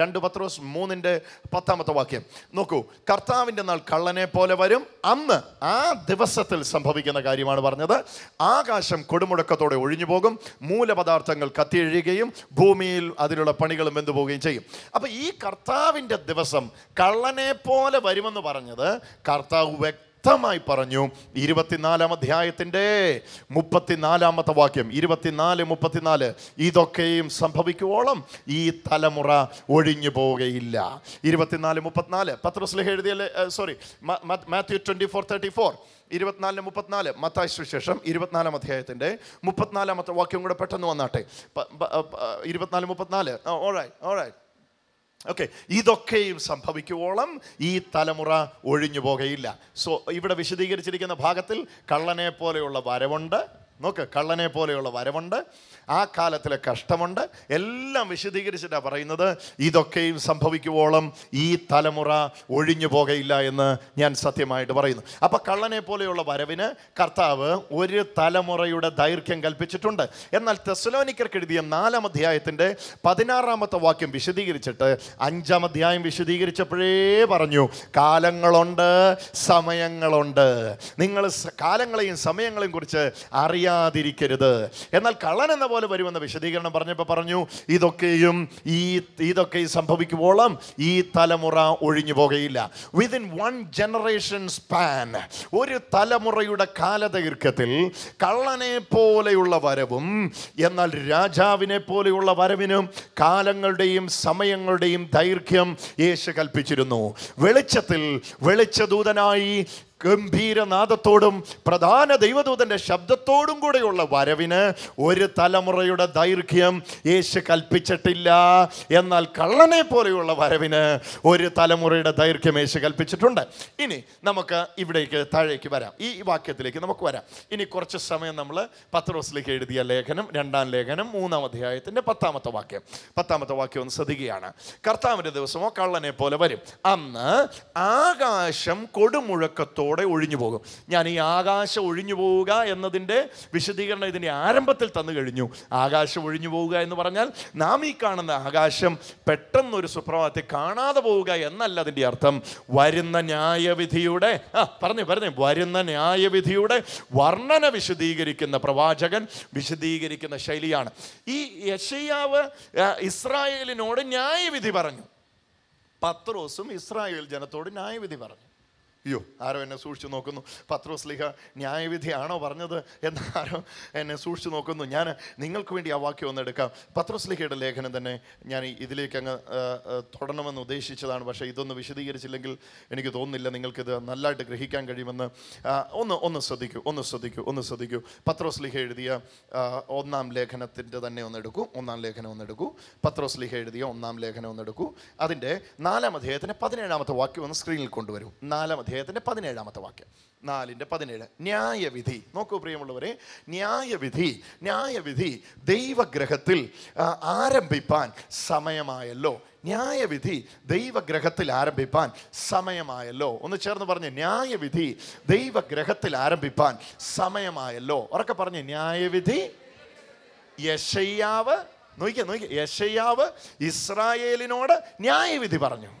രണ്ട് പത്രോസ് മൂന്നിൻ്റെ പത്താമത്തെ വാക്യം നോക്കൂ കർത്താവിൻ്റെ നാൾ കള്ളനെ പോലെ വരും അന്ന് ആ ദിവസത്തിൽ സംഭവിക്കുന്ന കാര്യമാണ് പറഞ്ഞത് ആകാശം കൊടുമുടക്കത്തോടെ ഒഴിഞ്ഞു പോകും മൂലപദാർത്ഥങ്ങൾ കത്തിയഴിയുകയും ഭൂമിയിൽ അതിലുള്ള പണികളും വെന്തു പോവുകയും ചെയ്യും അപ്പോൾ ഈ കർത്താവിൻ്റെ ദിവസം കള്ളനെ പോലെ വരുമെന്ന് പറഞ്ഞത് കർത്താവ് വ്യക്തി വ്യക്തമായി പറഞ്ഞു ഇരുപത്തിനാലാം അധ്യായത്തിൻ്റെ മുപ്പത്തിനാലാമത്തെ വാക്യം ഇരുപത്തിനാല് മുപ്പത്തിനാല് ഇതൊക്കെയും സംഭവിക്കുവോളം ഈ തലമുറ ഒഴിഞ്ഞു പോവുകയില്ല ഇരുപത്തിനാല് മുപ്പത്തിനാല് പത്രസ്ലേഹ എഴുതിയല്ലേ sorry Matthew twenty four thirty four ഇരുപത്തിനാലിന് മുപ്പത്തിനാല് മത്തായ ശേഷം ഇരുപത്തിനാലാം അധ്യായത്തിൻ്റെ മുപ്പത്തിനാലാമത്തെ വാക്യം കൂടെ പെട്ടെന്ന് വന്നാട്ടെ ഇരുപത്തിനാല് മുപ്പത്തിനാല് ഓഴായി ഓഴായി ഓക്കെ ഇതൊക്കെയും സംഭവിക്കുവോളം ഈ തലമുറ ഒഴിഞ്ഞു പോകയില്ല സോ ഇവിടെ വിശദീകരിച്ചിരിക്കുന്ന ഭാഗത്തിൽ കള്ളനെ പോലെയുള്ള വരവുണ്ട് നോക്ക് കള്ളനെ പോലെയുള്ള വരവുണ്ട് ആ കാലത്തിലെ കഷ്ടമുണ്ട് എല്ലാം വിശദീകരിച്ചിട്ടാണ് പറയുന്നത് ഇതൊക്കെയും സംഭവിക്കുവോളം ഈ തലമുറ ഒഴിഞ്ഞു പോകയില്ല എന്ന് ഞാൻ സത്യമായിട്ട് പറയുന്നു അപ്പം കള്ളനെ പോലെയുള്ള വരവിന് കർത്താവ് ഒരു തലമുറയുടെ ദൈർഘ്യം കൽപ്പിച്ചിട്ടുണ്ട് എന്നാൽ തെസ്ലോനിക്കർക്ക് എഴുതിയ നാലാം അധ്യായത്തിൻ്റെ പതിനാറാമത്തെ വാക്യം വിശദീകരിച്ചിട്ട് അഞ്ചാം അധ്യായം വിശദീകരിച്ചപ്പോഴേ പറഞ്ഞു കാലങ്ങളുണ്ട് സമയങ്ങളുണ്ട് നിങ്ങൾ കാലങ്ങളെയും സമയങ്ങളെയും കുറിച്ച് അറിയാൻ അറിയാതിരിക്കരുത് എന്നാൽ കള്ളൻ എന്ന പോലെ വരുമെന്ന വിശദീകരണം പറഞ്ഞപ്പോൾ പറഞ്ഞു ഇതൊക്കെയും ഈ ഇതൊക്കെ സംഭവിക്കുവോളം ഈ തലമുറ ഒഴിഞ്ഞു പോകയില്ല വിതിൻ വൺ ജനറേഷൻ സ്പാൻ ഒരു തലമുറയുടെ കാലദൈർഘ്യത്തിൽ കള്ളനെ പോലെയുള്ള വരവും എന്നാൽ രാജാവിനെ പോലെയുള്ള വരവിനും കാലങ്ങളുടെയും സമയങ്ങളുടെയും ദൈർഘ്യം യേശു കൽപ്പിച്ചിരുന്നു വെളിച്ചത്തിൽ വെളിച്ചദൂതനായി ഗംഭീരനാദത്തോടും പ്രധാന ദൈവദൂതന്റെ ശബ്ദത്തോടും കൂടെയുള്ള വരവിന് ഒരു തലമുറയുടെ ദൈർഘ്യം യേശു കൽപ്പിച്ചിട്ടില്ല എന്നാൽ കള്ളനെ പോലെയുള്ള വരവിന് ഒരു തലമുറയുടെ ദൈർഘ്യം യേശു കൽപ്പിച്ചിട്ടുണ്ട് ഇനി നമുക്ക് ഇവിടേക്ക് താഴേക്ക് വരാം ഈ വാക്യത്തിലേക്ക് നമുക്ക് വരാം ഇനി കുറച്ച് സമയം നമ്മൾ ദിവസത്തിലേക്ക് എഴുതിയ ലേഖനം രണ്ടാം ലേഖനം മൂന്നാം അധ്യായത്തിന്റെ പത്താമത്തെ വാക്യം പത്താമത്തെ വാക്യം ഒന്ന് ശ്രദ്ധിക്കുകയാണ് കർത്താവിൻ്റെ ദിവസമോ കള്ളനെ പോലെ വരും അന്ന് ആകാശം കൊടുമുഴക്കത്തോടെ കൂടെ ഒഴിഞ്ഞു പോകും ഞാൻ ഈ ആകാശം ഒഴിഞ്ഞു പോവുക എന്നതിൻ്റെ വിശദീകരണം ഇതിൻ്റെ ആരംഭത്തിൽ തന്നു കഴിഞ്ഞു ആകാശം ഒഴിഞ്ഞു പോവുക എന്ന് പറഞ്ഞാൽ നാം ഈ കാണുന്ന ആകാശം പെട്ടെന്നൊരു സുപ്രഭാതത്തെ കാണാതെ പോവുക എന്നല്ല അതിൻ്റെ അർത്ഥം വരുന്ന ന്യായവിധിയുടെ ആ പറഞ്ഞു പറഞ്ഞു വരുന്ന ന്യായവിധിയുടെ വർണ്ണന വിശദീകരിക്കുന്ന പ്രവാചകൻ വിശദീകരിക്കുന്ന ശൈലിയാണ് ഈ യഷയാവ് ഇസ്രായേലിനോട് ന്യായവിധി പറഞ്ഞു പത്രോസും ഇസ്രായേൽ ജനത്തോട് ന്യായവിധി പറഞ്ഞു അയ്യോ ആരോ എന്നെ സൂക്ഷിച്ചു നോക്കുന്നു പത്രോസ്ലിഹ ന്യായവിധിയാണോ പറഞ്ഞത് എന്ന് ആരോ എന്നെ സൂക്ഷിച്ചു നോക്കുന്നു ഞാൻ നിങ്ങൾക്ക് വേണ്ടി ആ വാക്യം ഒന്ന് എടുക്കാം പത്രോസ്ലിഹയുടെ ലേഖനം തന്നെ ഞാൻ ഇതിലേക്ക് അങ്ങ് തുടരണമെന്ന് ഉദ്ദേശിച്ചതാണ് പക്ഷേ ഇതൊന്ന് വിശദീകരിച്ചില്ലെങ്കിൽ എനിക്ക് തോന്നുന്നില്ല നിങ്ങൾക്കിത് നല്ലതായിട്ട് ഗ്രഹിക്കാൻ കഴിയുമെന്ന് ഒന്ന് ഒന്ന് ശ്രദ്ധിക്കൂ ഒന്ന് ശ്രദ്ധിക്കൂ ഒന്ന് ശ്രദ്ധിക്കൂ പത്രോസ്ലിഹ എഴുതിയ ഒന്നാം ലേഖനത്തിൻ്റെ തന്നെ ഒന്ന് എടുക്കൂ ഒന്നാം ലേഖനം ഒന്ന് എടുക്കൂ പത്രോസ്ലിഹ എഴുതിയ ഒന്നാം ലേഖനം ഒന്ന് എടുക്കൂ അതിൻ്റെ നാലാം അധ്യായത്തിൻ്റെ പതിനേഴാമത്തെ വാക്യം ഒന്ന് സ്ക്രീനിൽ കൊണ്ടുവരും നാലാം അധ്യായം അധ്യായത്തിൻ്റെ പതിനേഴാമത്തെ വാക്യം നാലിൻ്റെ പതിനേഴ് ന്യായവിധി നോക്കൂ പ്രിയമുള്ളവരെ ന്യായവിധി ന്യായവിധി ദൈവഗ്രഹത്തിൽ ആരംഭിപ്പാൻ സമയമായല്ലോ ന്യായവിധി ദൈവഗ്രഹത്തിൽ ആരംഭിപ്പാൻ സമയമായല്ലോ ഒന്ന് ചേർന്ന് പറഞ്ഞ് ന്യായവിധി ദൈവഗ്രഹത്തിൽ ആരംഭിപ്പാൻ സമയമായല്ലോ ഉറക്കെ പറഞ്ഞ് ന്യായവിധി യശയ്യാവ് നോക്കിയ നോക്കിയ യശയ്യാവ് ഇസ്രായേലിനോട് ന്യായവിധി പറഞ്ഞു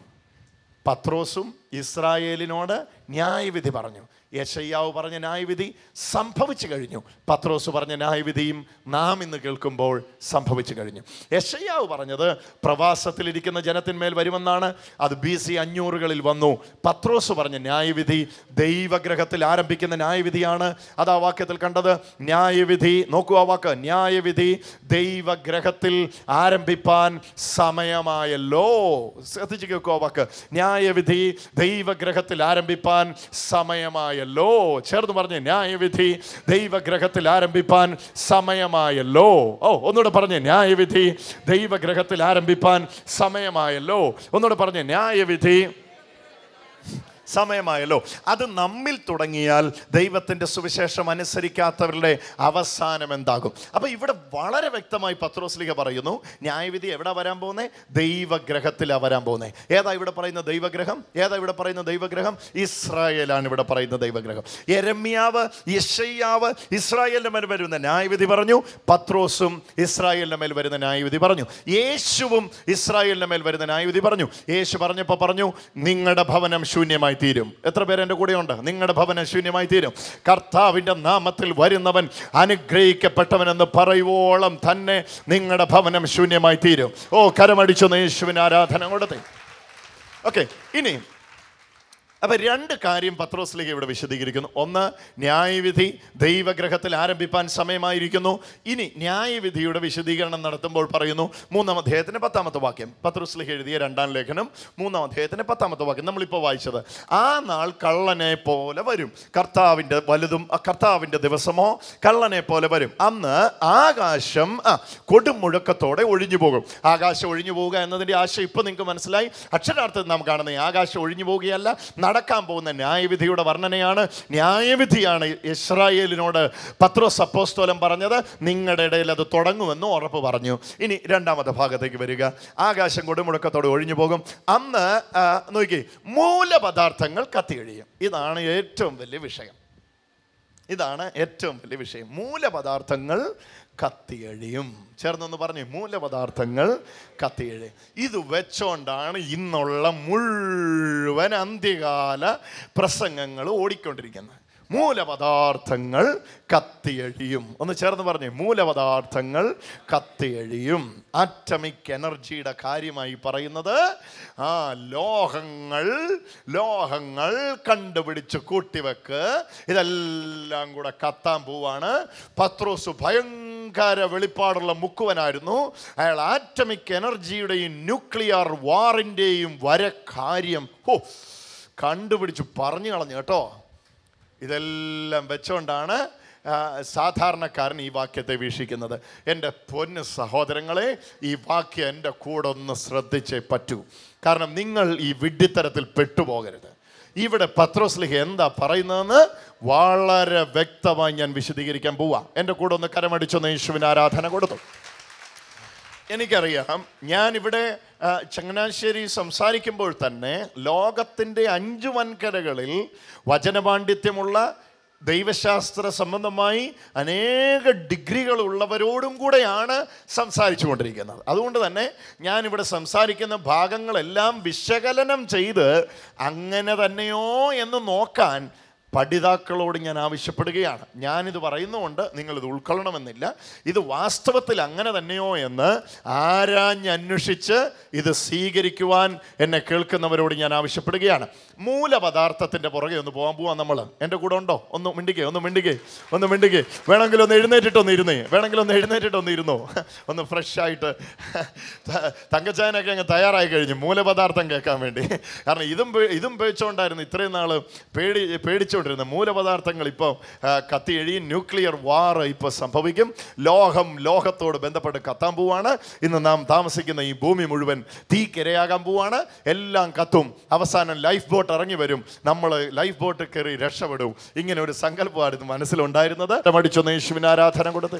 പത്രോസും ഇസ്രായേലിനോട് ന്യായവിധി പറഞ്ഞു യശയ്യാവ് പറഞ്ഞ ന്യായവിധി സംഭവിച്ചു കഴിഞ്ഞു പത്രോസ് പറഞ്ഞ ന്യായവിധിയും നാം ഇന്ന് കേൾക്കുമ്പോൾ സംഭവിച്ചു കഴിഞ്ഞു യശയ്യാവ് പറഞ്ഞത് പ്രവാസത്തിലിരിക്കുന്ന ജനത്തിന്മേൽ വരുമെന്നാണ് അത് ബി സി അഞ്ഞൂറുകളിൽ വന്നു പത്രോസ് പറഞ്ഞ ന്യായവിധി ദൈവഗ്രഹത്തിൽ ആരംഭിക്കുന്ന ന്യായവിധിയാണ് അത് ആ വാക്യത്തിൽ കണ്ടത് ന്യായവിധി നോക്കൂ ആ വാക്ക് ന്യായവിധി ദൈവഗ്രഹത്തിൽ ആരംഭിപ്പാൻ സമയമായല്ലോ ശ്രദ്ധിച്ചു കേൾക്കൂ ആ വാക്ക് ന്യായവിധി ദൈവഗ്രഹത്തിൽ ആരംഭിപ്പാൻ സമയമായി സമയമായല്ലോ ചേർന്ന് പറഞ്ഞ് ന്യായവിധി ദൈവഗ്രഹത്തിൽ ആരംഭിപ്പാൻ സമയമായല്ലോ ഓ ഒന്നുകൂടെ പറഞ്ഞ് ന്യായവിധി ദൈവഗ്രഹത്തിൽ ആരംഭിപ്പാൻ സമയമായല്ലോ ഒന്നുകൂടെ പറഞ്ഞ് ന്യായവിധി സമയമായല്ലോ അത് നമ്മിൽ തുടങ്ങിയാൽ ദൈവത്തിൻ്റെ സുവിശേഷം അനുസരിക്കാത്തവരുടെ അവസാനം എന്താകും അപ്പോൾ ഇവിടെ വളരെ വ്യക്തമായി പത്രോസ്ലിക പറയുന്നു ന്യായവിധി എവിടെ വരാൻ പോകുന്നത് ദൈവഗ്രഹത്തിലാണ് വരാൻ പോകുന്നത് ഏതാ ഇവിടെ പറയുന്ന ദൈവഗ്രഹം ഏതാ ഇവിടെ പറയുന്ന ദൈവഗ്രഹം ഇസ്രായേലാണ് ഇവിടെ പറയുന്ന ദൈവഗ്രഹം എരമ്യാവ് യഷയ്യാവ് ഇസ്രായേലിൻ്റെ മേൽ വരുന്ന ന്യായവിധി പറഞ്ഞു പത്രോസും ഇസ്രായേലിൻ്റെ മേൽ വരുന്ന ന്യായവിധി പറഞ്ഞു യേശുവും ഇസ്രായേലിൻ്റെ മേൽ വരുന്ന ന്യായവിധി പറഞ്ഞു യേശു പറഞ്ഞപ്പോൾ പറഞ്ഞു നിങ്ങളുടെ ഭവനം ശൂന്യമായി ശൂന്യമായി തീരും എത്ര പേര് എൻ്റെ കൂടെയുണ്ട് നിങ്ങളുടെ ഭവനം ശൂന്യമായി തീരും കർത്താവിൻ്റെ നാമത്തിൽ വരുന്നവൻ അനുഗ്രഹിക്കപ്പെട്ടവനെന്ന് പറയുവോളം തന്നെ നിങ്ങളുടെ ഭവനം ശൂന്യമായി തീരും ഓ കരമടിച്ചു യേശുവിന് ആരാധന കൊടുത്തേ ഓക്കെ ഇനി അപ്പം രണ്ട് കാര്യം പത്രോസിലേക്ക് ഇവിടെ വിശദീകരിക്കുന്നു ഒന്ന് ന്യായവിധി ദൈവഗ്രഹത്തിൽ ആരംഭിപ്പാൻ സമയമായിരിക്കുന്നു ഇനി ന്യായവിധിയുടെ വിശദീകരണം നടത്തുമ്പോൾ പറയുന്നു മൂന്നാം അധ്യായത്തിൻ്റെ പത്താമത്തെ വാക്യം പത്രോസിലേക്ക് എഴുതിയ രണ്ടാം ലേഖനം മൂന്നാം അധ്യായത്തിൻ്റെ പത്താമത്തെ വാക്യം നമ്മളിപ്പോൾ വായിച്ചത് ആ നാൾ കള്ളനെ പോലെ വരും കർത്താവിൻ്റെ വലുതും കർത്താവിൻ്റെ ദിവസമോ കള്ളനെ പോലെ വരും അന്ന് ആകാശം ആ കൊടുമുഴക്കത്തോടെ ഒഴിഞ്ഞു പോകും ആകാശം ഒഴിഞ്ഞു പോവുക എന്നതിൻ്റെ ആശയം ഇപ്പോൾ നിങ്ങൾക്ക് മനസ്സിലായി അക്ഷരാർത്ഥത്തിൽ നാം കാണുന്നത് ആകാശം ഒഴിഞ്ഞു പോവുകയല്ല നടക്കാൻ പോകുന്ന ന്യായവിധിയുടെ വർണ്ണനയാണ് ന്യായവിധിയാണ് ഇസ്രായേലിനോട് പത്രോസ് സപ്പോസ്തോലം പറഞ്ഞത് നിങ്ങളുടെ ഇടയിൽ അത് തുടങ്ങുമെന്ന് ഉറപ്പ് പറഞ്ഞു ഇനി രണ്ടാമത്തെ ഭാഗത്തേക്ക് വരിക ആകാശം കൊടുമുടക്കത്തോടെ ഒഴിഞ്ഞു പോകും അന്ന് നോക്കി മൂലപദാർത്ഥങ്ങൾ കഴിയും ഇതാണ് ഏറ്റവും വലിയ വിഷയം ഇതാണ് ഏറ്റവും വലിയ വിഷയം മൂലപദാർത്ഥങ്ങൾ കത്തിയഴിയും ചേർന്നൊന്ന് പറഞ്ഞു മൂലപദാർത്ഥങ്ങൾ കത്തിയഴി ഇത് വെച്ചോണ്ടാണ് ഇന്നുള്ള മുഴുവൻ അന്ത്യകാല പ്രസംഗങ്ങൾ ഓടിക്കൊണ്ടിരിക്കുന്നത് മൂലപദാർത്ഥങ്ങൾ കത്തിയഴിയും ഒന്ന് ചേർന്ന് പറഞ്ഞു മൂലപദാർത്ഥങ്ങൾ കത്തിയഴിയും ആറ്റമിക് എനർജിയുടെ കാര്യമായി പറയുന്നത് ആ ലോഹങ്ങൾ ലോഹങ്ങൾ കണ്ടുപിടിച്ച് കൂട്ടിവെക്ക് ഇതെല്ലാം കൂടെ കത്താൻ പോവാണ് പത്രോസ് ഭയങ്കര വെളിപ്പാടുള്ള മുക്കുവനായിരുന്നു അയാൾ ആറ്റമിക് എനർജിയുടെയും ന്യൂക്ലിയർ വാറിൻ്റെയും വരെ കാര്യം ഓ കണ്ടുപിടിച്ച് പറഞ്ഞു കളഞ്ഞു കേട്ടോ ഇതെല്ലാം വെച്ചുകൊണ്ടാണ് സാധാരണക്കാരൻ ഈ വാക്യത്തെ വീക്ഷിക്കുന്നത് എൻ്റെ പൊന്ന് സഹോദരങ്ങളെ ഈ വാക്യം എൻ്റെ കൂടെ ഒന്ന് ശ്രദ്ധിച്ചേ പറ്റൂ കാരണം നിങ്ങൾ ഈ വിഡ്ഢിത്തരത്തിൽ പെട്ടുപോകരുത് ഇവിടെ പത്രോസ്ലിഹ എന്താ പറയുന്നതെന്ന് വളരെ വ്യക്തമായി ഞാൻ വിശദീകരിക്കാൻ പോവാം എൻ്റെ കൂടെ ഒന്ന് കരമടിച്ചൊന്ന് യേശുവിന് ആരാധന കൊടുത്തു എനിക്കറിയാം ഇവിടെ ചങ്ങനാശ്ശേരി സംസാരിക്കുമ്പോൾ തന്നെ ലോകത്തിൻ്റെ അഞ്ച് വൻകരകളിൽ വചനപാണ്ഡിത്യമുള്ള ദൈവശാസ്ത്ര സംബന്ധമായി അനേക ഡിഗ്രികൾ ഉള്ളവരോടും കൂടെയാണ് സംസാരിച്ചു കൊണ്ടിരിക്കുന്നത് അതുകൊണ്ട് തന്നെ ഞാനിവിടെ സംസാരിക്കുന്ന ഭാഗങ്ങളെല്ലാം വിശകലനം ചെയ്ത് അങ്ങനെ തന്നെയോ എന്ന് നോക്കാൻ പഠിതാക്കളോട് ഞാൻ ആവശ്യപ്പെടുകയാണ് ഞാനിത് പറയുന്നുകൊണ്ട് നിങ്ങളിത് ഉൾക്കൊള്ളണമെന്നില്ല ഇത് വാസ്തവത്തിൽ അങ്ങനെ തന്നെയോ എന്ന് ആരാഞ്ഞന്വേഷിച്ച് ഇത് സ്വീകരിക്കുവാൻ എന്നെ കേൾക്കുന്നവരോട് ഞാൻ ആവശ്യപ്പെടുകയാണ് മൂലപദാർത്ഥത്തിൻ്റെ പുറകെ ഒന്ന് പോകാൻ പോവാം നമ്മൾ എൻ്റെ കൂടെ ഉണ്ടോ ഒന്ന് മിണ്ടിക്കേ ഒന്ന് മിണ്ടിക്കേ ഒന്ന് മിണ്ടിക്കേ വേണമെങ്കിൽ ഒന്ന് എഴുന്നേറ്റിട്ടൊന്ന് ഇരുന്നേ വേണമെങ്കിൽ ഒന്ന് എഴുന്നേറ്റിട്ടൊന്ന് ഇരുന്നോ ഒന്ന് ഫ്രഷായിട്ട് തങ്കച്ചാനൊക്കെ അങ്ങ് തയ്യാറായി കഴിഞ്ഞു മൂലപദാർത്ഥം കേൾക്കാൻ വേണ്ടി കാരണം ഇതും ഇതും പേടിച്ചോണ്ടായിരുന്നു ഇത്രയും നാൾ പേടി പേടിച്ചോണ്ട് കത്തിക്കൊണ്ടിരുന്ന മൂലപദാർത്ഥങ്ങൾ ഇപ്പോൾ കത്തി എഴിയും ന്യൂക്ലിയർ വാർ ഇപ്പോൾ സംഭവിക്കും ലോകം ലോകത്തോട് ബന്ധപ്പെട്ട് കത്താൻ പോവാണ് ഇന്ന് നാം താമസിക്കുന്ന ഈ ഭൂമി മുഴുവൻ തീക്കിരയാകാൻ പോവാണ് എല്ലാം കത്തും അവസാനം ലൈഫ് ബോട്ട് ഇറങ്ങി വരും നമ്മൾ ലൈഫ് ബോട്ട് കയറി രക്ഷപ്പെടും ഇങ്ങനെ ഒരു സങ്കല്പമായിരുന്നു മനസ്സിലുണ്ടായിരുന്നത് മടിച്ചൊന്ന് യേശുവിന് ആരാധന കൊടുത്ത്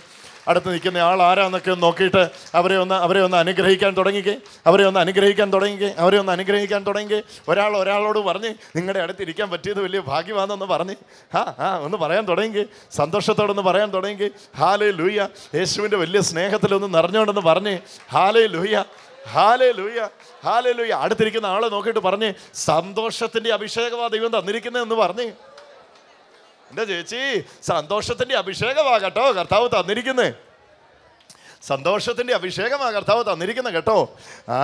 അടുത്ത് നിൽക്കുന്ന ആൾ ആരാന്നൊക്കെ ഒന്ന് നോക്കിയിട്ട് അവരെ ഒന്ന് അവരെ ഒന്ന് അനുഗ്രഹിക്കാൻ തുടങ്ങിക്കേ അവരെ ഒന്ന് അനുഗ്രഹിക്കാൻ തുടങ്ങിക്കേ അവരെ ഒന്ന് അനുഗ്രഹിക്കാൻ തുടങ്ങിക്കേ ഒരാൾ ഒരാളോട് പറഞ്ഞ് നിങ്ങളുടെ അടുത്ത് ഇരിക്കാൻ പറ്റിയത് വലിയ ഭാഗ്യമാണെന്നൊന്ന് പറഞ്ഞ് ആ ആ ഒന്ന് പറയാൻ തുടങ്ങിക്കേ സന്തോഷത്തോടൊന്ന് പറയാൻ തുടങ്ങിക്കേ ഹാലേ ലൂയ്യ യേശുവിൻ്റെ വലിയ സ്നേഹത്തിലൊന്ന് നിറഞ്ഞോണ്ടെന്ന് പറഞ്ഞ് ഹാലേ ലൂയ്യ ഹാലേ ലൂയ്യ ഹാലേ ലൂയ്യ അടുത്തിരിക്കുന്ന ആളെ നോക്കിയിട്ട് പറഞ്ഞ് സന്തോഷത്തിൻ്റെ അഭിഷേകമാണ് ദൈവം തന്നിരിക്കുന്നതെന്ന് പറഞ്ഞ് എൻ്റെ ചേച്ചി സന്തോഷത്തിൻ്റെ കേട്ടോ കർത്താവ് തന്നിരിക്കുന്നേ സന്തോഷത്തിൻ്റെ അഭിഷേകമാണ് കർത്താവ് തന്നിരിക്കുന്നത് കേട്ടോ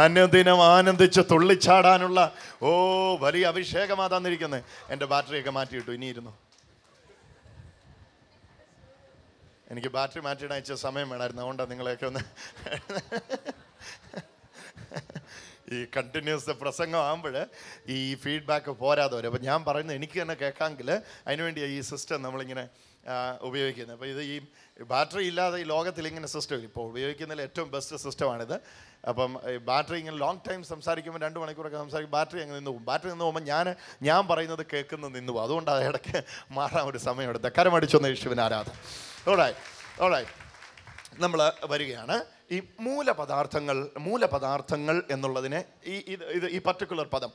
ആനന്ദിനം ആനന്ദിച്ച് തുള്ളിച്ചാടാനുള്ള ഓ വലിയ അഭിഷേകമാണ് തന്നിരിക്കുന്നത് എൻ്റെ ബാറ്ററിയൊക്കെ മാറ്റിയിട്ടു ഇനിയിരുന്നു എനിക്ക് ബാറ്ററി മാറ്റിയിടാൻ ഇച്ചിരി സമയം വേണമായിരുന്നു അതുകൊണ്ടാണ് നിങ്ങളെയൊക്കെ ഒന്ന് ഈ കണ്ടിന്യൂസ് പ്രസംഗമാകുമ്പോൾ ഈ ഫീഡ്ബാക്ക് പോരാതെ വരും അപ്പോൾ ഞാൻ പറയുന്നത് എനിക്ക് തന്നെ കേൾക്കാമെങ്കിൽ അതിനുവേണ്ടി ഈ സിസ്റ്റം നമ്മളിങ്ങനെ ഉപയോഗിക്കുന്നത് അപ്പോൾ ഇത് ഈ ബാറ്ററി ഇല്ലാതെ ഈ ലോകത്തിൽ ഇങ്ങനെ സിസ്റ്റം ഇപ്പോൾ ഉപയോഗിക്കുന്നതിൽ ഏറ്റവും ബെസ്റ്റ് സിസ്റ്റമാണിത് അപ്പം ബാറ്ററി ഇങ്ങനെ ലോങ് ടൈം സംസാരിക്കുമ്പോൾ രണ്ട് മണിക്കൂറൊക്കെ സംസാരിക്കും ബാറ്ററി അങ്ങ് നിന്ന് പോകും ബാറ്ററി നിന്ന് പോകുമ്പോൾ ഞാൻ ഞാൻ പറയുന്നത് കേൾക്കുന്നത് നിന്ന് പോകും അതുകൊണ്ട് അത് ഇടയ്ക്ക് മാറാൻ ഒരു സമയം എടുത്ത് കരമടിച്ചൊന്ന് യേശുവിന് ആരാധന ഓളായി നമ്മൾ വരികയാണ് ഈ മൂലപദാർത്ഥങ്ങൾ മൂലപദാർത്ഥങ്ങൾ എന്നുള്ളതിനെ ഈ ഇത് ഈ പർട്ടിക്കുലർ പദം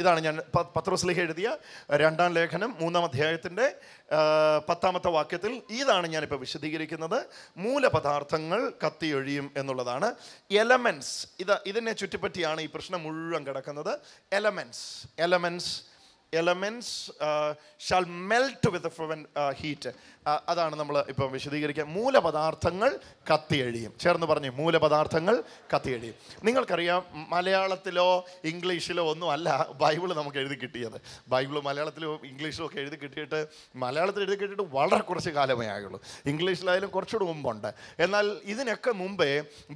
ഇതാണ് ഞാൻ പത്രോസ്ലിഹ എഴുതിയ രണ്ടാം ലേഖനം മൂന്നാം അധ്യായത്തിൻ്റെ പത്താമത്തെ വാക്യത്തിൽ ഇതാണ് ഞാനിപ്പോൾ വിശദീകരിക്കുന്നത് മൂലപദാർത്ഥങ്ങൾ കത്തിയൊഴിയും എന്നുള്ളതാണ് എലമെൻസ് ഇത് ഇതിനെ ചുറ്റിപ്പറ്റിയാണ് ഈ പ്രശ്നം മുഴുവൻ കിടക്കുന്നത് elements elements elements shall melt with heat അതാണ് നമ്മൾ ഇപ്പം വിശദീകരിക്കുക മൂലപദാർത്ഥങ്ങൾ കത്തിയെഴിയും ചേർന്ന് പറഞ്ഞു മൂലപദാർത്ഥങ്ങൾ കത്തിയെഴിയും നിങ്ങൾക്കറിയാം മലയാളത്തിലോ ഇംഗ്ലീഷിലോ ഒന്നും അല്ല ബൈബിൾ നമുക്ക് എഴുതി കിട്ടിയത് ബൈബിൾ മലയാളത്തിലോ ഇംഗ്ലീഷിലോ ഒക്കെ എഴുതി കിട്ടിയിട്ട് മലയാളത്തിൽ എഴുതി കിട്ടിയിട്ട് വളരെ കുറച്ച് കാലമേ ആയുള്ളൂ ഇംഗ്ലീഷിലായാലും കുറച്ചുകൂടി മുമ്പുണ്ട് എന്നാൽ ഇതിനൊക്കെ മുമ്പേ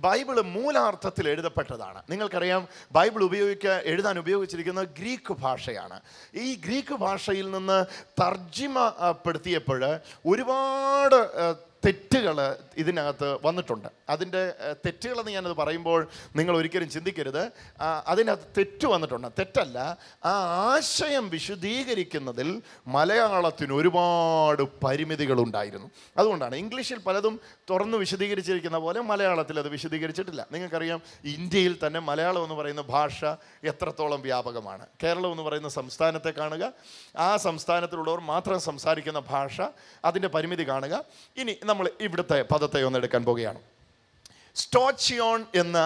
ബൈബിൾ മൂലാർത്ഥത്തിൽ എഴുതപ്പെട്ടതാണ് നിങ്ങൾക്കറിയാം ബൈബിൾ ഉപയോഗിക്കുക എഴുതാൻ ഉപയോഗിച്ചിരിക്കുന്നത് ഗ്രീക്ക് ഭാഷയാണ് ഈ ഗ്രീക്ക് ഭാഷയിൽ നിന്ന് തർജിമപ്പെടുത്തിയപ്പോൾ ഒരുപാട് തെറ്റുകൾ ഇതിനകത്ത് വന്നിട്ടുണ്ട് അതിൻ്റെ തെറ്റുകളെന്ന് ഞാനത് പറയുമ്പോൾ നിങ്ങൾ ഒരിക്കലും ചിന്തിക്കരുത് അതിനകത്ത് തെറ്റ് വന്നിട്ടുണ്ട് തെറ്റല്ല ആ ആശയം വിശദീകരിക്കുന്നതിൽ മലയാളത്തിന് ഒരുപാട് പരിമിതികളുണ്ടായിരുന്നു അതുകൊണ്ടാണ് ഇംഗ്ലീഷിൽ പലതും തുറന്ന് വിശദീകരിച്ചിരിക്കുന്ന പോലെ മലയാളത്തിൽ അത് വിശദീകരിച്ചിട്ടില്ല നിങ്ങൾക്കറിയാം ഇന്ത്യയിൽ തന്നെ മലയാളം എന്ന് പറയുന്ന ഭാഷ എത്രത്തോളം വ്യാപകമാണ് കേരളം എന്ന് പറയുന്ന സംസ്ഥാനത്തെ കാണുക ആ സംസ്ഥാനത്തിലുള്ളവർ മാത്രം സംസാരിക്കുന്ന ഭാഷ അതിൻ്റെ പരിമിതി കാണുക ഇനി നമ്മൾ ഇവിടുത്തെ പദത്തെ ഒന്ന് എടുക്കാൻ പോവുകയാണ് സ്റ്റോച്ചിയോൺ എന്ന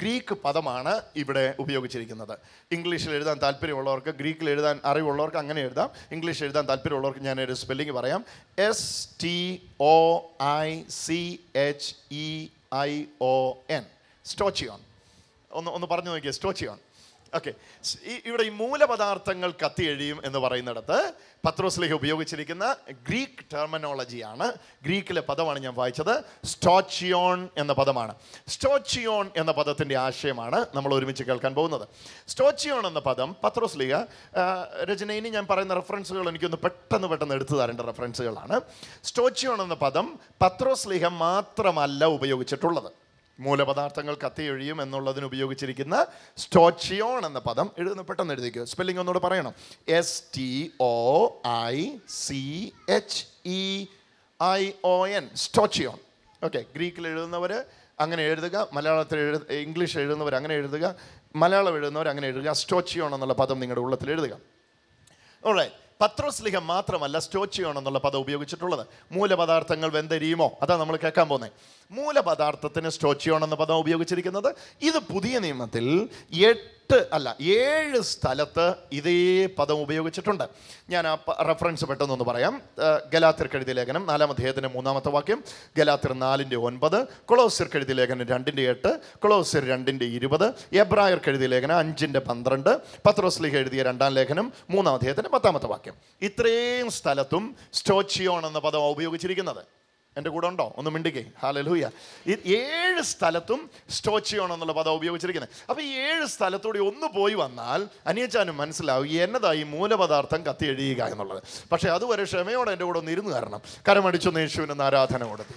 ഗ്രീക്ക് പദമാണ് ഇവിടെ ഉപയോഗിച്ചിരിക്കുന്നത് ഇംഗ്ലീഷിൽ എഴുതാൻ താല്പര്യമുള്ളവർക്ക് ഗ്രീക്കിൽ എഴുതാൻ അറിവുള്ളവർക്ക് അങ്ങനെ എഴുതാം ഇംഗ്ലീഷ് എഴുതാൻ താല്പര്യമുള്ളവർക്ക് ഞാൻ സ്പെല്ലിംഗ് പറയാം S T O I C H E I O N സ്റ്റോച്ചിയോൺ ഒന്ന് ഒന്ന് പറഞ്ഞു നോക്കിയേ സ്റ്റോച്ചിയോൺ ഓക്കെ ഇവിടെ ഈ മൂലപദാർത്ഥങ്ങൾ കത്തി എന്ന് പറയുന്നിടത്ത് പത്രോസിലേക്ക് ഉപയോഗിച്ചിരിക്കുന്ന ഗ്രീക്ക് ടെർമിനോളജിയാണ് ഗ്രീക്കിലെ പദമാണ് ഞാൻ വായിച്ചത് സ്റ്റോച്ചിയോൺ എന്ന പദമാണ് സ്റ്റോച്ചിയോൺ എന്ന പദത്തിൻ്റെ ആശയമാണ് നമ്മൾ ഒരുമിച്ച് കേൾക്കാൻ പോകുന്നത് സ്റ്റോച്ചിയോൺ എന്ന പദം രചന ഇനി ഞാൻ പറയുന്ന റെഫറൻസുകൾ എനിക്കൊന്ന് പെട്ടെന്ന് പെട്ടെന്ന് എടുത്തു തരേണ്ട റെഫറൻസുകളാണ് സ്റ്റോച്ചിയോൺ എന്ന പദം പത്രോസ്ലിഹ മാത്രമല്ല ഉപയോഗിച്ചിട്ടുള്ളത് മൂലപദാർത്ഥങ്ങൾ കത്തിയൊഴിയും എന്നുള്ളതിന് ഉപയോഗിച്ചിരിക്കുന്ന സ്റ്റോച്ചിയോൺ എന്ന പദം എഴുതുന്ന പെട്ടെന്ന് എഴുതിക്കുക സ്പെല്ലിംഗ് ഒന്നുകൂടെ പറയണം S T O I C H E I O N സ്റ്റോച്ചിയോൺ ഓക്കെ ഗ്രീക്കിൽ എഴുതുന്നവർ അങ്ങനെ എഴുതുക മലയാളത്തിൽ എഴുത ഇംഗ്ലീഷ് എഴുതുന്നവർ അങ്ങനെ എഴുതുക മലയാളം എഴുതുന്നവർ അങ്ങനെ എഴുതുക സ്റ്റോച്ചിയോൺ എന്നുള്ള പദം നിങ്ങളുടെ ഉള്ളത്തിൽ എഴുതുക ഓളെ പത്രോസ്ലിഹം മാത്രമല്ല സ്റ്റോച്ചിയോൺ എന്നുള്ള പദം ഉപയോഗിച്ചിട്ടുള്ളത് മൂലപദാർത്ഥങ്ങൾ വെന്തരിയുമോ അതാണ് നമ്മൾ കേൾക്കാൻ പോകുന്നത് മൂലപദാർത്ഥത്തിന് സ്റ്റോച്ചിയോൺ എന്ന പദം ഉപയോഗിച്ചിരിക്കുന്നത് ഇത് പുതിയ നിയമത്തിൽ എട്ട് അല്ല ഏഴ് സ്ഥലത്ത് ഇതേ പദം ഉപയോഗിച്ചിട്ടുണ്ട് ഞാൻ ആ റെഫറൻസ് പെട്ടെന്നൊന്ന് പറയാം ഗലാത്തിർക്കെഴുതി ലേഖനം നാലാം അധ്യായത്തിൻ്റെ മൂന്നാമത്തെ വാക്യം ഗലാത്തിർ നാലിൻ്റെ ഒൻപത് കൊളോസിർക്കെഴുതി ലേഖനം രണ്ടിൻ്റെ എട്ട് കൊളോസിർ രണ്ടിൻ്റെ ഇരുപത് എബ്രായർക്കെഴുതി ലേഖനം അഞ്ചിൻ്റെ പന്ത്രണ്ട് പത്രോസ്ലിഹ എഴുതിയ രണ്ടാം ലേഖനം മൂന്നാം അധ്യായത്തിൻ്റെ പത്താമത്തെ വാക്യം ഇത്രയും സ്ഥലത്തും സ്റ്റോച്ചിയോൺ എന്ന പദം ഉപയോഗിച്ചിരിക്കുന്നത് എൻ്റെ കൂടെ ഉണ്ടോ ഒന്ന് മിണ്ടിക്കേ ഈ ഏഴ് സ്ഥലത്തും സ്റ്റോച്ചിയോൺ എന്നുള്ള പദം ഉപയോഗിച്ചിരിക്കുന്നത് അപ്പോൾ ഈ ഏഴ് സ്ഥലത്തൂടെ ഒന്ന് പോയി വന്നാൽ അനിയച്ചാനും മനസ്സിലാവും എന്നതായി മൂലപദാർത്ഥം കത്തി എഴുതിയുക എന്നുള്ളത് പക്ഷേ അതുവരെ ക്ഷമയോടെ എൻ്റെ കൂടെ ഒന്ന് ഇരുന്ന് കാരണം കരമടിച്ചൊന്ന് യേശുവിനൊന്ന് ആരാധന കൊടുത്തു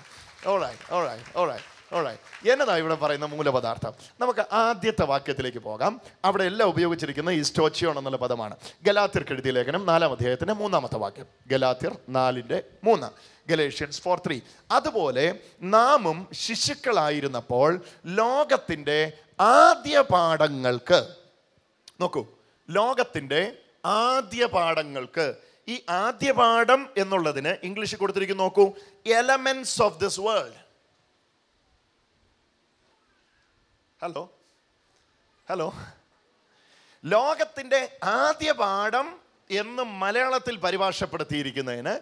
ഓളായി ഓളായി ഓളായി ഓളെ എന്നതാ ഇവിടെ പറയുന്ന മൂലപദാർത്ഥം നമുക്ക് ആദ്യത്തെ വാക്യത്തിലേക്ക് പോകാം അവിടെ എല്ലാം ഉപയോഗിച്ചിരിക്കുന്ന ഈ സ്റ്റോച്ചിയോൺ എന്നുള്ള പദമാണ് ഗലാത്തിർ കെഴുതിയ ലേഖനം നാലാം അധ്യായത്തിൻ്റെ മൂന്നാമത്തെ വാക്യം ഗലാത്തിർ നാലിൻ്റെ മൂന്ന് ഗലേഷ്യൻസ് ഫോർ ത്രീ അതുപോലെ നാമും ശിശുക്കളായിരുന്നപ്പോൾ ലോകത്തിൻ്റെ ആദ്യ പാഠങ്ങൾക്ക് നോക്കൂ ലോകത്തിൻ്റെ ആദ്യ പാഠങ്ങൾക്ക് ഈ ആദ്യ പാഠം എന്നുള്ളതിന് ഇംഗ്ലീഷിൽ കൊടുത്തിരിക്കുന്നു നോക്കൂ elements of this world hello hello ലോകത്തിൻ്റെ ആദ്യ പാഠം എന്ന് മലയാളത്തിൽ പരിഭാഷപ്പെടുത്തിയിരിക്കുന്നതിന്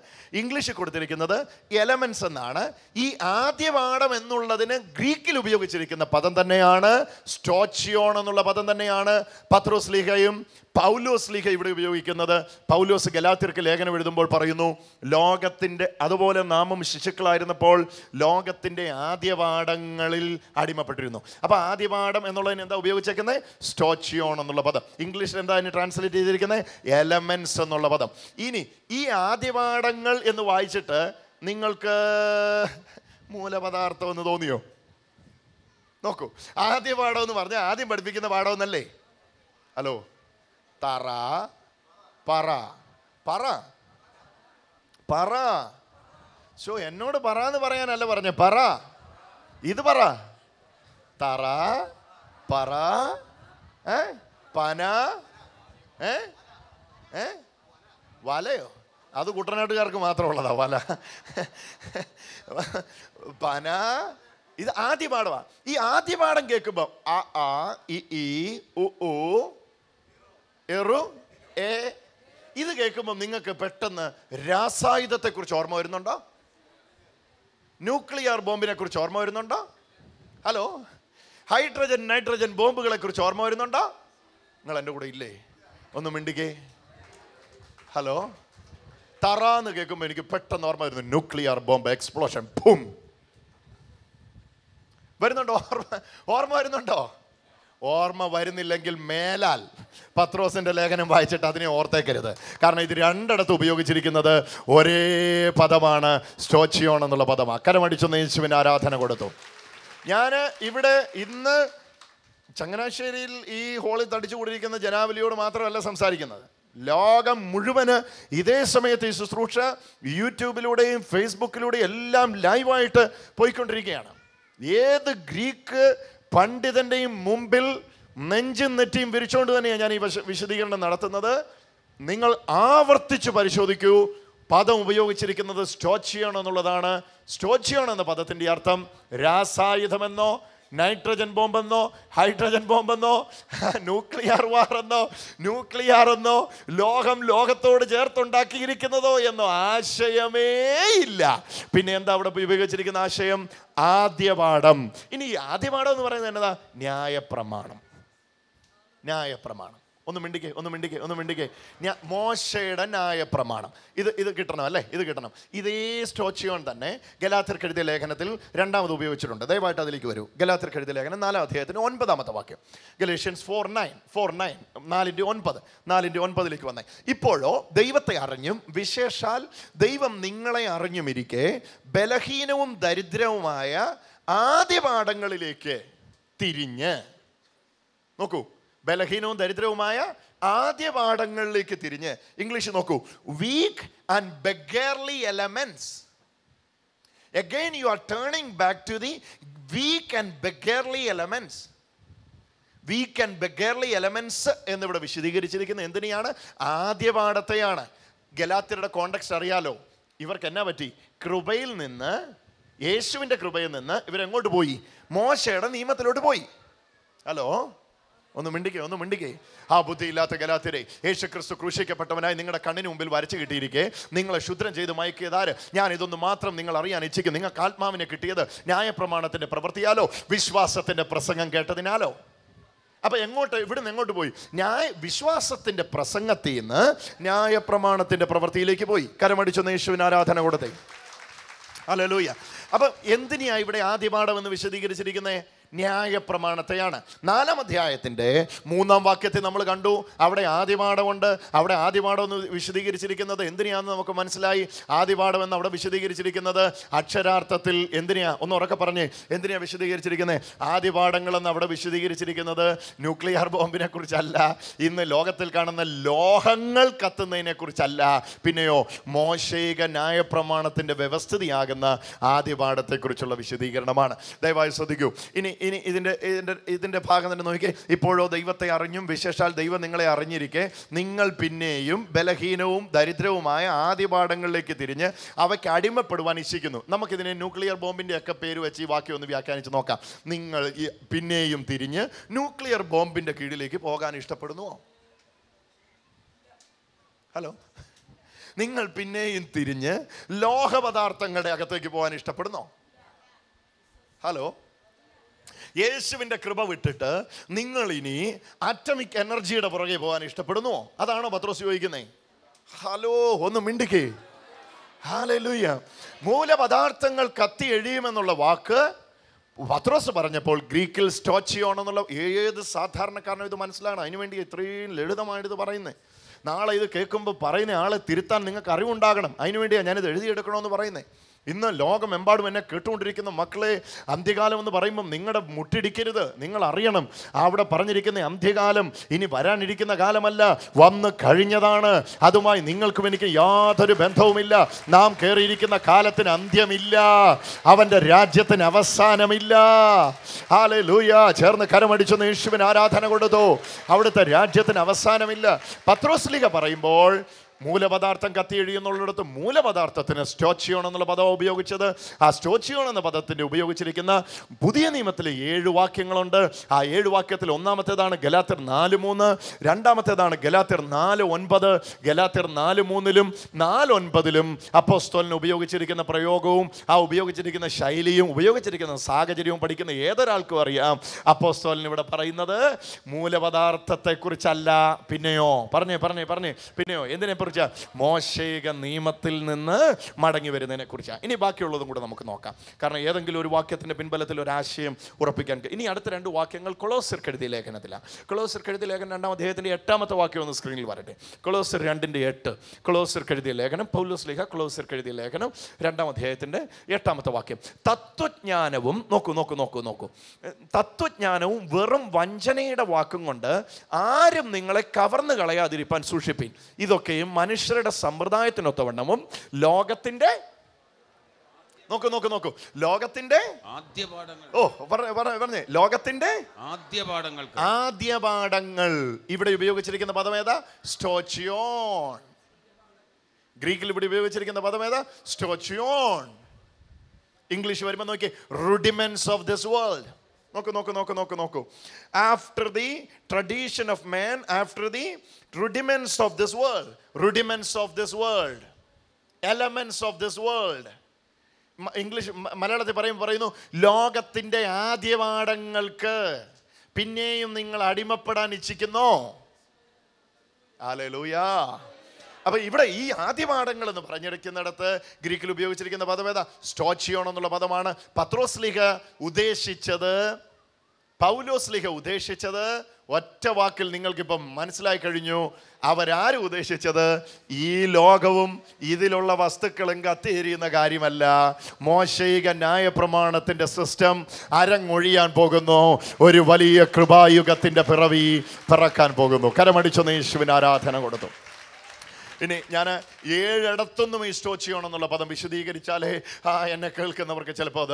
ഇംഗ്ലീഷിൽ കൊടുത്തിരിക്കുന്നത് എലമെൻസ് എന്നാണ് ഈ ആദ്യപാഠം എന്നുള്ളതിന് ഗ്രീക്കിൽ ഉപയോഗിച്ചിരിക്കുന്ന പദം തന്നെയാണ് സ്റ്റോച്ചിയോൺ എന്നുള്ള പദം തന്നെയാണ് പത്രോസ് ലീഹയും പൗലോസ് ലീഹ ഇവിടെ ഉപയോഗിക്കുന്നത് പൗലോസ് ഗലാത്തിർക്ക് ലേഖനം എഴുതുമ്പോൾ പറയുന്നു ലോകത്തിൻ്റെ അതുപോലെ നാമും ശിശുക്കളായിരുന്നപ്പോൾ ലോകത്തിൻ്റെ ആദ്യപാഠങ്ങളിൽ അടിമപ്പെട്ടിരുന്നു അപ്പോൾ ആദ്യപാഠം എന്നുള്ളതിന് എന്താ ഉപയോഗിച്ചേക്കുന്നത് സ്റ്റോച്ചിയോൺ എന്നുള്ള പദം ഇംഗ്ലീഷിൽ എന്താ അതിന് ട്രാൻസ്ലേറ്റ് ചെയ്തിരിക്കുന്നത് എലമെൻ കമാൻഡ്സ് എന്നുള്ള പദം ഇനി ഈ ആദ്യപാഠങ്ങൾ എന്ന് വായിച്ചിട്ട് നിങ്ങൾക്ക് മൂലപദാർത്ഥം എന്ന് തോന്നിയോ നോക്കൂ ആദ്യ പാഠം എന്ന് പറഞ്ഞാൽ ആദ്യം പഠിപ്പിക്കുന്ന പാഠം എന്നല്ലേ ഹലോ തറ പറ പറ പറ ശോ എന്നോട് പറ എന്ന് പറയാനല്ല പറഞ്ഞ പറ ഇത് പറ തറ പറ ഏ പന ഏ ഏ വലയോ അത് കുട്ടനാട്ടുകാർക്ക് മാത്രമുള്ളതാ വല പന ഇത് ആദ്യ പാടവാ ഈ ആദ്യ പാഠം കേൾക്കുമ്പോൾ ആ ആ ഇ ഈ ഉ എറു എ ഇത് കേൾക്കുമ്പോൾ നിങ്ങൾക്ക് പെട്ടെന്ന് രാസായുധത്തെക്കുറിച്ച് ഓർമ്മ വരുന്നുണ്ടോ ന്യൂക്ലിയർ ബോംബിനെ കുറിച്ച് ഓർമ്മ വരുന്നുണ്ടോ ഹലോ ഹൈഡ്രജൻ നൈട്രജൻ ബോംബുകളെ കുറിച്ച് ഓർമ്മ വരുന്നുണ്ടോ നിങ്ങൾ എൻ്റെ കൂടെ ഇല്ലേ ഒന്ന് മിണ്ടിക്കേ ഹലോ തറാന്ന് കേൾക്കുമ്പോൾ എനിക്ക് പെട്ടെന്ന് ഓർമ്മ വരുന്നു ന്യൂക്ലിയർ ബോംബ് എക്സ്പ്ലോഷൻ ഭൂം വരുന്നുണ്ടോ ഓർമ്മ ഓർമ്മ വരുന്നുണ്ടോ ഓർമ്മ വരുന്നില്ലെങ്കിൽ മേലാൽ പത്രോസിന്റെ ലേഖനം വായിച്ചിട്ട് അതിനെ ഓർത്തേക്കരുത് കാരണം ഇത് രണ്ടിടത്ത് ഉപയോഗിച്ചിരിക്കുന്നത് ഒരേ പദമാണ് സ്റ്റോച്ചിയോൺ എന്നുള്ള പദം അക്കരമടിച്ചു യേശുവിന് ആരാധന കൊടുത്തു ഞാൻ ഇവിടെ ഇന്ന് ചങ്ങനാശ്ശേരിയിൽ ഈ ഹോളിൽ തടിച്ചു കൂടിയിരിക്കുന്ന ജനാവലിയോട് മാത്രമല്ല സംസാരിക്കുന്നത് ലോകം മുഴുവന് ഇതേ സമയത്ത് ഈ ശുശ്രൂഷ യൂട്യൂബിലൂടെയും ഫേസ്ബുക്കിലൂടെയും എല്ലാം ലൈവായിട്ട് പോയിക്കൊണ്ടിരിക്കുകയാണ് ഏത് ഗ്രീക്ക് പണ്ഡിതൻ്റെയും മുമ്പിൽ നെഞ്ചും നെറ്റിയും വിരിച്ചുകൊണ്ട് തന്നെയാണ് ഞാൻ ഈ വിശദീകരണം നടത്തുന്നത് നിങ്ങൾ ആവർത്തിച്ച് പരിശോധിക്കൂ പദം ഉപയോഗിച്ചിരിക്കുന്നത് സ്റ്റോച്ചിയോൺ എന്നുള്ളതാണ് സ്റ്റോച്ചിയോൺ എന്ന പദത്തിൻ്റെ അർത്ഥം രാസായുധമെന്നോ നൈട്രജൻ ബോംബെന്നോ ഹൈഡ്രജൻ ബോംബെന്നോ ന്യൂക്ലിയർ എന്നോ ന്യൂക്ലിയർ എന്നോ ലോകം ലോകത്തോട് ചേർത്തുണ്ടാക്കിയിരിക്കുന്നതോ എന്നോ ആശയമേ ഇല്ല പിന്നെ എന്താ അവിടെ ഉപയോഗിച്ചിരിക്കുന്ന ആശയം ആദ്യപാഠം ഇനി ആദ്യപാഠം എന്ന് പറയുന്നത് എന്നതാ ന്യായപ്രമാണം ന്യായപ്രമാണം ഒന്ന് മിണ്ടിക്കേ ഒന്ന് മിണ്ടിക്കേ ഒന്ന് മിണ്ടിക്കേ ഞാൻ മോശയുടെ ന്യായ പ്രമാണം ഇത് ഇത് കിട്ടണം അല്ലേ ഇത് കിട്ടണം ഇതേ സ്റ്റോച്ചിയോൺ തന്നെ ഗലാത്തിർക്കെഴുതിയ ലേഖനത്തിൽ രണ്ടാമത് ഉപയോഗിച്ചിട്ടുണ്ട് ദയവായിട്ട് അതിലേക്ക് വരൂ ഗലാത്തിർക്കെഴുതിയ ലേഖനം നാലാം അധ്യായത്തിന് ഒൻപതാമത്തെ വാക്യം Galatians four nine four nine നാലിൻ്റെ ഒൻപത് നാലിൻ്റെ ഒൻപതിലേക്ക് വന്നേ ഇപ്പോഴോ ദൈവത്തെ അറിഞ്ഞും വിശേഷാൽ ദൈവം നിങ്ങളെ അറിഞ്ഞുമിരിക്കെ ബലഹീനവും ദരിദ്രവുമായ ആദ്യപാഠങ്ങളിലേക്ക് തിരിഞ്ഞ് നോക്കൂ ബലഹീനവും ദരിദ്രവുമായ ആദ്യ പാഠങ്ങളിലേക്ക് തിരിഞ്ഞ് ഇംഗ്ലീഷ് നോക്കൂ weak and beggarly elements again you are turning back to the weak and beggarly elements weak and beggarly elements എന്നിവിടെ വിശദീകരിച്ചിരിക്കുന്നത് എന്തിനെയാണ് ആദ്യ പാഠത്തെയാണ് ഗലാത്തിരുടെ കോണ്ടക്സ്റ്റ് അറിയാലോ ഇവർക്ക് എന്നാ പറ്റി കൃപയിൽ നിന്ന് യേശുവിൻ്റെ കൃപയിൽ നിന്ന് ഇവരെങ്ങോട്ട് പോയി മോശയുടെ നിയമത്തിലോട്ട് പോയി ഹലോ ഒന്ന് മിണ്ടിക്കേ ഒന്ന് മിണ്ടിക്കേ ആ ബുദ്ധിയില്ലാത്ത ഗലാത്തിരെ യേശു ക്രിസ്തു ക്രൂശിക്കപ്പെട്ടവനായി നിങ്ങളുടെ കണ്ണിന് മുമ്പിൽ വരച്ച് കിട്ടിയിരിക്കേ നിങ്ങളെ ശുദ്രം ചെയ്ത് മയക്കിയതാര് ഞാൻ ഇതൊന്ന് മാത്രം നിങ്ങൾ അറിയാൻ ഇച്ഛിക്കും നിങ്ങൾക്ക് ആത്മാവിനെ കിട്ടിയത് ന്യായപ്രമാണത്തിന്റെ പ്രവൃത്തിയാലോ വിശ്വാസത്തിൻ്റെ പ്രസംഗം കേട്ടതിനാലോ അപ്പം എങ്ങോട്ട് ഇവിടുന്ന് എങ്ങോട്ട് പോയി ന്യായ വിശ്വാസത്തിൻ്റെ പ്രസംഗത്തിൽ നിന്ന് ന്യായപ്രമാണത്തിൻ്റെ പ്രവൃത്തിയിലേക്ക് പോയി കരമടിച്ചൊന്ന് യേശുവിന് ആരാധന കൊടുത്തേ അല്ലലൂയ്യ അപ്പം എന്തിനാണ് ഇവിടെ ആദ്യ എന്ന് വിശദീകരിച്ചിരിക്കുന്നത് ന്യായ പ്രമാണത്തെയാണ് നാലാം അധ്യായത്തിൻ്റെ മൂന്നാം വാക്യത്തെ നമ്മൾ കണ്ടു അവിടെ ആദ്യപാഠമുണ്ട് അവിടെ ആദ്യപാഠം എന്ന് വിശദീകരിച്ചിരിക്കുന്നത് എന്തിനാണെന്ന് നമുക്ക് മനസ്സിലായി ആദ്യപാഠം എന്ന് അവിടെ വിശദീകരിച്ചിരിക്കുന്നത് അക്ഷരാർത്ഥത്തിൽ എന്തിനാ ഒന്ന് ഉറക്കെ പറഞ്ഞ് എന്തിനാ വിശദീകരിച്ചിരിക്കുന്നത് ആദ്യപാഠങ്ങളെന്ന് അവിടെ വിശദീകരിച്ചിരിക്കുന്നത് ന്യൂക്ലിയർ ബോംബിനെ കുറിച്ചല്ല ഇന്ന് ലോകത്തിൽ കാണുന്ന ലോഹങ്ങൾ കത്തുന്നതിനെ കുറിച്ചല്ല പിന്നെയോ മോശയിക ന്യായ പ്രമാണത്തിൻ്റെ വ്യവസ്ഥിതിയാകുന്ന ആദ്യപാഠത്തെക്കുറിച്ചുള്ള വിശദീകരണമാണ് ദയവായി ശ്രദ്ധിക്കൂ ഇനി ഇനി ഇതിൻ്റെ ഇതിൻ്റെ ഇതിൻ്റെ ഭാഗം തന്നെ നോക്കിയേ ഇപ്പോഴോ ദൈവത്തെ അറിഞ്ഞും വിശേഷാൽ ദൈവം നിങ്ങളെ അറിഞ്ഞിരിക്കെ നിങ്ങൾ പിന്നെയും ബലഹീനവും ദരിദ്രവുമായ ആദ്യപാഠങ്ങളിലേക്ക് തിരിഞ്ഞ് അവയ്ക്ക് അടിമപ്പെടുവാൻ ഇച്ഛിക്കുന്നു നമുക്കിതിനെ ന്യൂക്ലിയർ ബോംബിൻ്റെ ഒക്കെ പേര് വെച്ച് ഈ വാക്യം ഒന്ന് വ്യാഖ്യാനിച്ച് നോക്കാം നിങ്ങൾ പിന്നെയും തിരിഞ്ഞ് ന്യൂക്ലിയർ ബോംബിൻ്റെ കീഴിലേക്ക് പോകാൻ ഇഷ്ടപ്പെടുന്നുവോ ഹലോ നിങ്ങൾ പിന്നെയും തിരിഞ്ഞ് ലോഹപദാർത്ഥങ്ങളുടെ അകത്തേക്ക് പോകാൻ ഇഷ്ടപ്പെടുന്നോ ഹലോ യേശുവിൻ്റെ കൃപ വിട്ടിട്ട് നിങ്ങൾ ഇനി ആറ്റമിക് എനർജിയുടെ പുറകെ പോകാൻ ഇഷ്ടപ്പെടുന്നുവോ അതാണോ പത്രോസ് ചോദിക്കുന്നത് ഹലോ ഒന്ന് മിണ്ടിക്കേ ഹാലലൂയ മൂലപദാർത്ഥങ്ങൾ കത്തി എഴിയുമെന്നുള്ള വാക്ക് പത്രോസ് പറഞ്ഞപ്പോൾ ഗ്രീക്കിൽ സ്റ്റോച്ചിയോൺ എന്നുള്ള ഏത് സാധാരണക്കാരനും ഇത് മനസ്സിലാണ് അതിനുവേണ്ടി ഇത്രയും ലളിതമായിട്ട് പറയുന്നത് നാളെ ഇത് കേൾക്കുമ്പോൾ പറയുന്ന ആളെ തിരുത്താൻ നിങ്ങൾക്ക് അറിവുണ്ടാകണം അതിനുവേണ്ടിയാണ് ഞാനിത് എഴുതിയെടുക്കണമെന്ന് പറയുന്നത് ഇന്ന് ലോകമെമ്പാടും എന്നെ കേട്ടുകൊണ്ടിരിക്കുന്ന മക്കളെ അന്ത്യകാലം എന്ന് പറയുമ്പം നിങ്ങളുടെ മുട്ടിടിക്കരുത് നിങ്ങൾ അറിയണം അവിടെ പറഞ്ഞിരിക്കുന്ന അന്ത്യകാലം ഇനി വരാനിരിക്കുന്ന കാലമല്ല വന്ന് കഴിഞ്ഞതാണ് അതുമായി നിങ്ങൾക്കും എനിക്ക് യാതൊരു ബന്ധവുമില്ല നാം കയറിയിരിക്കുന്ന കാലത്തിന് അന്ത്യമില്ല അവൻ്റെ രാജ്യത്തിന് അവസാനമില്ല ആലെ ലൂയ ചേർന്ന് കരമടിച്ചൊന്ന് യേശുവിന് ആരാധന കൊടുത്തു അവിടുത്തെ രാജ്യത്തിന് അവസാനമില്ല പത്രോസ്ലിക പറയുമ്പോൾ മൂലപദാർത്ഥം കത്തിയെഴിയുന്നുള്ളിടത്ത് മൂലപദാർത്ഥത്തിന് സ്റ്റോച്ചിയോൺ എന്നുള്ള പദം ഉപയോഗിച്ചത് ആ സ്റ്റോച്ചിയോൺ എന്ന പദത്തിൻ്റെ ഉപയോഗിച്ചിരിക്കുന്ന പുതിയ നിയമത്തിലെ ഏഴ് വാക്യങ്ങളുണ്ട് ആ ഏഴ് വാക്യത്തിൽ ഒന്നാമത്തേതാണ് ഗലാത്തിർ നാല് മൂന്ന് രണ്ടാമത്തേതാണ് ഗലാത്തിർ നാല് ഒൻപത് ഗലാത്തിർ നാല് മൂന്നിലും ഒൻപതിലും അപ്പോസ്തോലിന് ഉപയോഗിച്ചിരിക്കുന്ന പ്രയോഗവും ആ ഉപയോഗിച്ചിരിക്കുന്ന ശൈലിയും ഉപയോഗിച്ചിരിക്കുന്ന സാഹചര്യവും പഠിക്കുന്ന ഏതൊരാൾക്കും അറിയാം അപ്പോസ്തോലിന് ഇവിടെ പറയുന്നത് മൂലപദാർത്ഥത്തെക്കുറിച്ചല്ല പിന്നെയോ പറഞ്ഞേ പറഞ്ഞേ പറഞ്ഞേ പിന്നെയോ എന്തിനെ കുറിച്ച് മോശയിക നിയമത്തിൽ നിന്ന് മടങ്ങി വരുന്നതിനെ കുറിച്ച് ഇനി ബാക്കിയുള്ളതും കൂടെ നമുക്ക് നോക്കാം കാരണം ഏതെങ്കിലും ഒരു വാക്യത്തിൻ്റെ പിൻബലത്തിൽ ഒരു ആശയം ഉറപ്പിക്കാൻ ഇനി അടുത്ത രണ്ട് വാക്യങ്ങൾ കൊളോസർ കെഴുതി ലേഖനത്തിലാണ് കൊളോസർ കെഴുതി ലേഖനം രണ്ടാം അദ്ദേഹത്തിൻ്റെ എട്ടാമത്തെ വാക്യം ഒന്ന് സ്ക്രീനിൽ വരട്ടെ കൊളോസർ രണ്ടിൻ്റെ എട്ട് കൊളോസർ കെഴുതിയ ലേഖനം പൗലോസ് ലേഖ കൊളോസർ കെഴുതിയ ലേഖനം രണ്ടാം അദ്ദേഹത്തിൻ്റെ എട്ടാമത്തെ വാക്യം തത്വജ്ഞാനവും നോക്കൂ നോക്കൂ നോക്കൂ നോക്കൂ തത്വജ്ഞാനവും വെറും വഞ്ചനയുടെ വാക്കും കൊണ്ട് ആരും നിങ്ങളെ കവർന്നു കളയാതിരിക്കാൻ സൂക്ഷിപ്പിൻ ഇതൊക്കെയും മനുഷ്യരുടെ സമ്പ്രദായത്തിനൊത്തവണ്ണവും ലോകത്തിന്റെ നോക്കൂ നോക്കൂ നോക്കൂ ലോകത്തിന്റെ ആദ്യ പാഠങ്ങൾ ഓ പറഞ്ഞേ ലോകത്തിന്റെ ആദ്യ പാഠങ്ങൾ ആദ്യ പാഠങ്ങൾ ഇവിടെ ഉപയോഗിച്ചിരിക്കുന്ന പദം ഏതാ സ്റ്റോച്ചിയോൺ ഗ്രീക്കിൽ ഇവിടെ ഉപയോഗിച്ചിരിക്കുന്ന പദം ഏതാ സ്റ്റോച്ചിയോൺ ഇംഗ്ലീഷ് വരുമ്പോൾ നോക്കി റുഡിമെന്റ്സ് ഓഫ് ദിസ് വേൾഡ് നോക്കൂ നോക്കൂ നോക്കൂ നോക്കൂ നോക്കൂ after the tradition of man after the rudiments of this world rudiments of this world elements of this world English മലയാളത്തിൽ പറയും പറയുന്നു ലോകത്തിൻ്റെ ആദ്യപാഠങ്ങൾക്ക് പിന്നെയും നിങ്ങൾ അടിമപ്പെടാൻ ഇച്ഛിക്കുന്നോ ആലൂയാ അപ്പോൾ ഇവിടെ ഈ ആദ്യപാഠങ്ങൾ എന്ന് പറഞ്ഞെടുക്കുന്നിടത്ത് ഗ്രീക്കിൽ ഉപയോഗിച്ചിരിക്കുന്ന പദമേത സ്റ്റോച്ചിയോൺ എന്നുള്ള പദമാണ് പത്രോസ്ലിഹ ഉദ്ദേശിച്ചത് പൗലോസ്ലിഹ ഉദ്ദേശിച്ചത് ഒറ്റ വാക്കിൽ നിങ്ങൾക്കിപ്പം മനസ്സിലായി കഴിഞ്ഞു അവരാര് ഉദ്ദേശിച്ചത് ഈ ലോകവും ഇതിലുള്ള വസ്തുക്കളും കത്തിയേരിയുന്ന കാര്യമല്ല മോശയിക ന്യായ പ്രമാണത്തിൻ്റെ സിസ്റ്റം അരങ്ങൊഴിയാൻ പോകുന്നു ഒരു വലിയ കൃപായുഗത്തിൻ്റെ പിറവി പിറക്കാൻ പോകുന്നു കരമടിച്ചു യേശുവിന് ആരാധന കൊടുത്തു ഇനി ഞാൻ ഏഴിടത്തൊന്നും ഈ സ്റ്റോ ചെയ്യണമെന്നുള്ള എന്നുള്ള പദം വിശദീകരിച്ചാലേ എന്നെ കേൾക്കുന്നവർക്ക് ചിലപ്പോൾ അത്